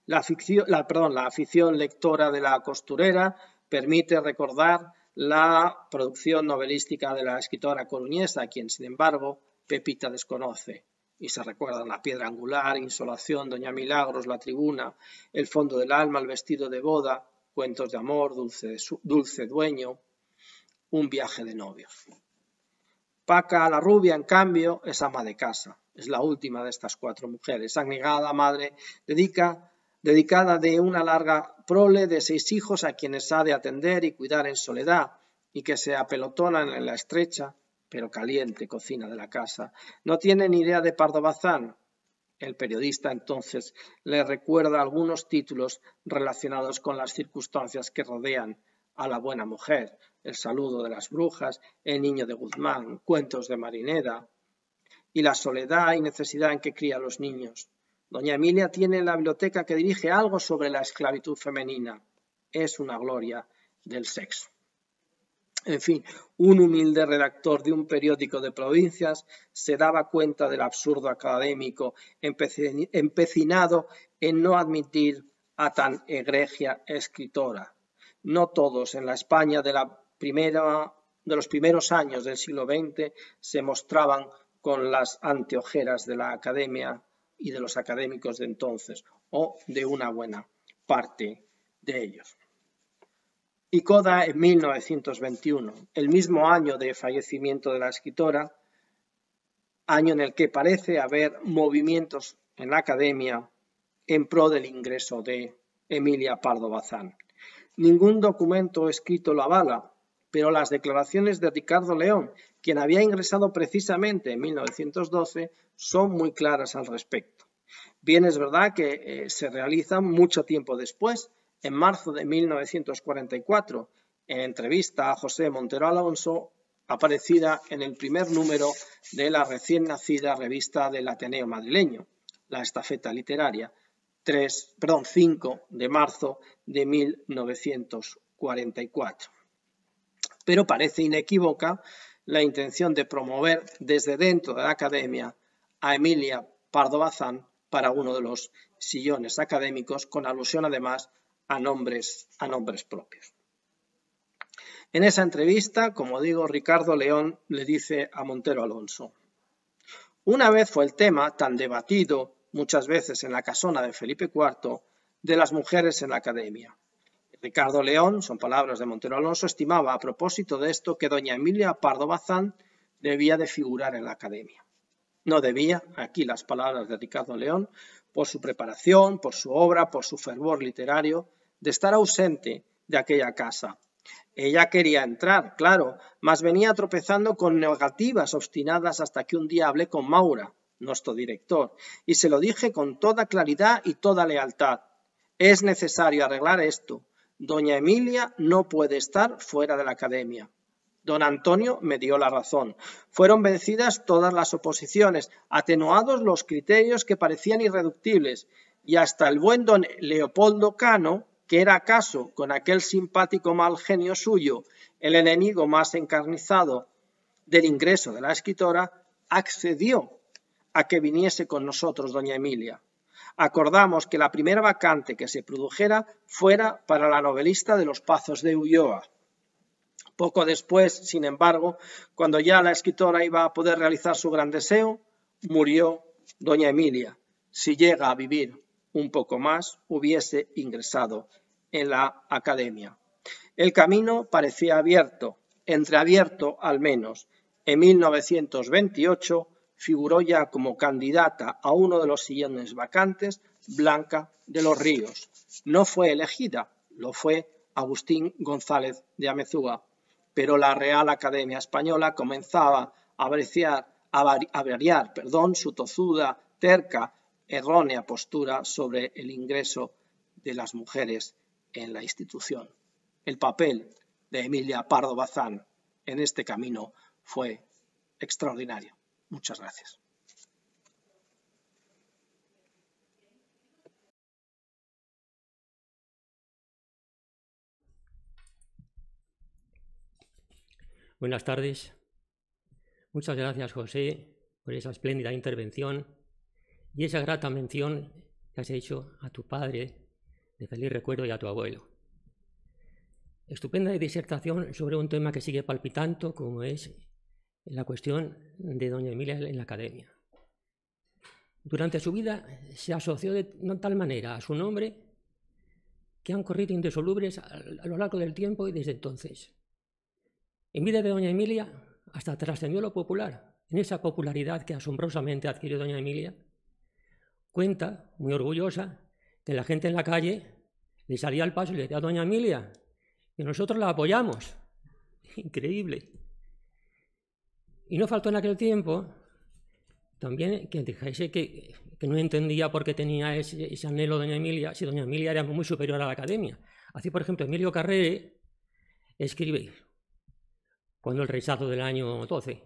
La, afición lectora de la costurera permite recordar la producción novelística de la escritora coruñesa, quien, sin embargo, Pepita desconoce. Y se recuerdan la piedra angular, Insolación, Doña Milagros, La Tribuna, El fondo del alma, El vestido de boda, Cuentos de amor, Dulce, dulce dueño, Un viaje de novios. Paca la rubia, en cambio, es ama de casa es la última de estas cuatro mujeres, anegada madre, dedica, dedicada de una larga prole de seis hijos a quienes ha de atender y cuidar en soledad y que se apelotonan en la estrecha pero caliente cocina de la casa. No tiene ni idea de Pardo Bazán. El periodista entonces le recuerda algunos títulos relacionados con las circunstancias que rodean a la buena mujer, el saludo de las brujas, el niño de Guzmán, cuentos de Marineda y la soledad y necesidad en que cría a los niños. Doña Emilia tiene en la biblioteca que dirige algo sobre la esclavitud femenina. Es una gloria del sexo. En fin, un humilde redactor de un periódico de provincias se daba cuenta del absurdo académico empecinado en no admitir a tan egregia escritora. No todos en la España de, la primera, de los primeros años del siglo XX se mostraban con las anteojeras de la academia y de los académicos de entonces, o de una buena parte de ellos. Y Coda en 1921, el mismo año de fallecimiento de la escritora, año en el que parece haber movimientos en la academia en pro del ingreso de Emilia Pardo Bazán. Ningún documento escrito lo avala, pero las declaraciones de Ricardo León quien había ingresado precisamente en 1912, son muy claras al respecto. Bien, es verdad que eh, se realizan mucho tiempo después, en marzo de 1944, en entrevista a José Montero Alonso, aparecida en el primer número de la recién nacida revista del Ateneo Madrileño, La Estafeta Literaria, 3, 5 de marzo de 1944. Pero parece inequívoca la intención de promover desde dentro de la academia a Emilia Pardo Bazán para uno de los sillones académicos, con alusión además a nombres, a nombres propios. En esa entrevista, como digo, Ricardo León le dice a Montero Alonso, una vez fue el tema tan debatido muchas veces en la casona de Felipe IV de las mujeres en la academia. Ricardo León, son palabras de Montero Alonso, estimaba a propósito de esto que doña Emilia Pardo Bazán debía de figurar en la academia. No debía, aquí las palabras de Ricardo León, por su preparación, por su obra, por su fervor literario, de estar ausente de aquella casa. Ella quería entrar, claro, mas venía tropezando con negativas obstinadas hasta que un día hablé con Maura, nuestro director, y se lo dije con toda claridad y toda lealtad. Es necesario arreglar esto. Doña Emilia no puede estar fuera de la academia. Don Antonio me dio la razón. Fueron vencidas todas las oposiciones, atenuados los criterios que parecían irreductibles, y hasta el buen don Leopoldo Cano, que era acaso, con aquel simpático mal genio suyo, el enemigo más encarnizado del ingreso de la escritora, accedió a que viniese con nosotros doña Emilia acordamos que la primera vacante que se produjera fuera para la novelista de los Pazos de Ulloa. Poco después, sin embargo, cuando ya la escritora iba a poder realizar su gran deseo, murió doña Emilia. Si llega a vivir un poco más, hubiese ingresado en la academia. El camino parecía abierto, entreabierto al menos. En 1928 figuró ya como candidata a uno de los sillones vacantes, Blanca de los Ríos. No fue elegida, lo fue Agustín González de Amezúa, pero la Real Academia Española comenzaba a variar perdón, su tozuda, terca, errónea postura sobre el ingreso de las mujeres en la institución. El papel de Emilia Pardo Bazán en este camino fue extraordinario. Muchas gracias. Buenas tardes. Muchas gracias, José, por esa espléndida intervención y esa grata mención que has hecho a tu padre, de feliz recuerdo, y a tu abuelo. Estupenda disertación sobre un tema que sigue palpitando, como es la cuestión de doña Emilia en la academia. Durante su vida se asoció de tal manera a su nombre que han corrido indesolubles a lo largo del tiempo y desde entonces. En vida de doña Emilia hasta trascendió lo popular. En esa popularidad que asombrosamente adquirió doña Emilia, cuenta, muy orgullosa, que la gente en la calle le salía al paso y le decía, doña Emilia, que nosotros la apoyamos. Increíble. Y no faltó en aquel tiempo también que dijese que, no entendía por qué tenía ese, ese, anhelo doña Emilia, si doña Emilia era muy superior a la academia. Así, por ejemplo, Emilio Carrere escribe, cuando el rechazo del año 12,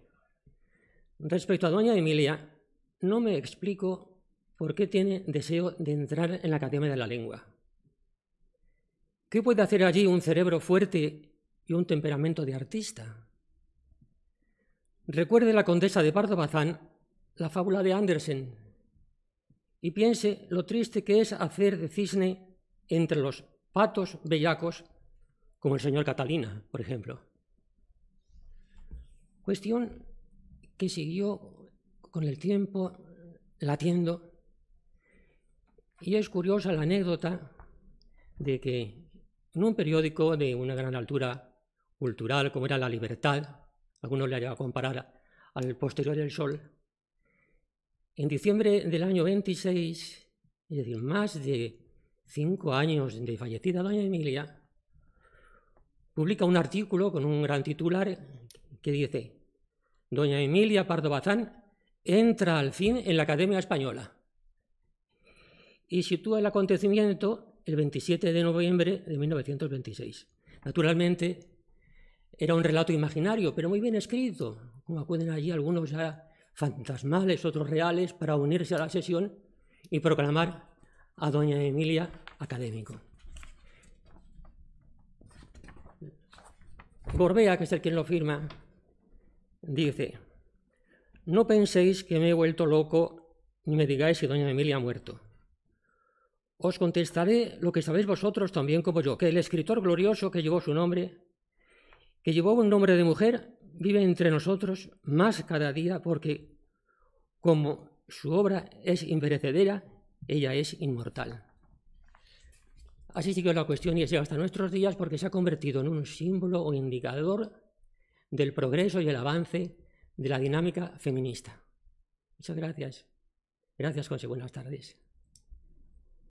respecto a doña Emilia, no me explico por qué tiene deseo de entrar en la Academia de la Lengua. ¿Qué puede hacer allí un cerebro fuerte y un temperamento de artista? Recuerde la condesa de Pardo Bazán la fábula de Andersen y piense lo triste que es hacer de cisne entre los patos bellacos como el señor Catalina, por ejemplo. Cuestión que siguió con el tiempo latiendo y es curiosa la anécdota de que en un periódico de una gran altura cultural como era La Libertad, algunos le llegado comparar al posterior del Sol, en diciembre del año 26, es decir, más de cinco años de fallecida doña Emilia, publica un artículo con un gran titular que dice, doña Emilia Pardo Bazán entra al fin en la Academia Española y sitúa el acontecimiento el 27 de noviembre de 1926. Naturalmente, era un relato imaginario, pero muy bien escrito, como acuden allí algunos ya fantasmales, otros reales, para unirse a la sesión y proclamar a doña Emilia académico. Gorbea, que es el quien lo firma, dice, no penséis que me he vuelto loco ni me digáis si doña Emilia ha muerto. Os contestaré lo que sabéis vosotros también como yo, que el escritor glorioso que llevó su nombre que llevó un nombre de mujer, vive entre nosotros más cada día porque como su obra es imperecedera, ella es inmortal. Así siguió la cuestión y llega hasta nuestros días porque se ha convertido en un símbolo o indicador del progreso y el avance de la dinámica feminista. Muchas gracias. Gracias, José. Buenas tardes.